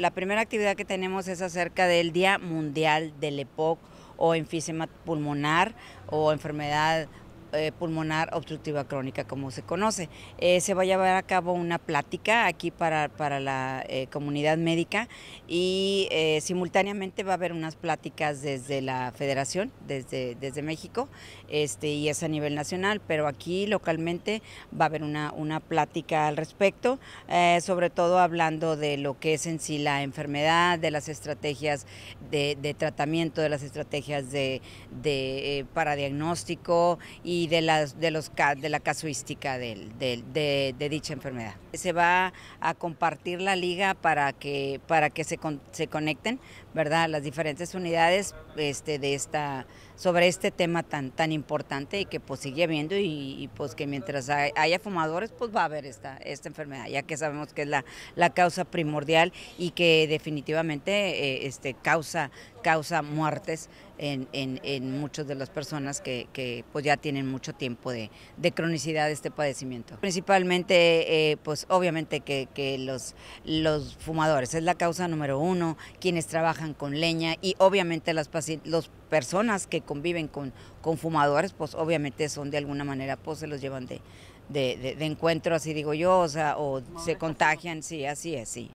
La primera actividad que tenemos es acerca del Día Mundial del EPOC o enfisema pulmonar o enfermedad eh, pulmonar obstructiva crónica, como se conoce. Eh, se va a llevar a cabo una plática aquí para, para la eh, comunidad médica y simultáneamente va a haber unas pláticas desde la federación, desde, desde México, este, y es a nivel nacional, pero aquí localmente va a haber una, una plática al respecto, sobre todo hablando de lo que es en sí la enfermedad, de las estrategias de, tratamiento, de las estrategias de, de para diagnóstico y y de, las, de, los, de la casuística de, dicha enfermedad. Se va a compartir la liga para que, para que se, conecten ¿verdad? las diferentes unidades este, de esta, sobre este tema tan, tan importante y que pues, sigue habiendo y, pues que mientras haya fumadores pues va a haber esta, esta enfermedad, ya que sabemos que es la, causa primordial y que definitivamente eh, este, causa, causa muertes en, en, muchas de las personas que, pues ya tienen mucho tiempo de, cronicidad de este padecimiento. Principalmente, eh, pues obviamente que, los, fumadores es la causa número uno, quienes trabajan con leña y obviamente las los personas que conviven con, fumadores, pues obviamente son de alguna manera, pues se los llevan de, de, encuentro, así digo yo, o sea, o se contagian, sí, así es, sí.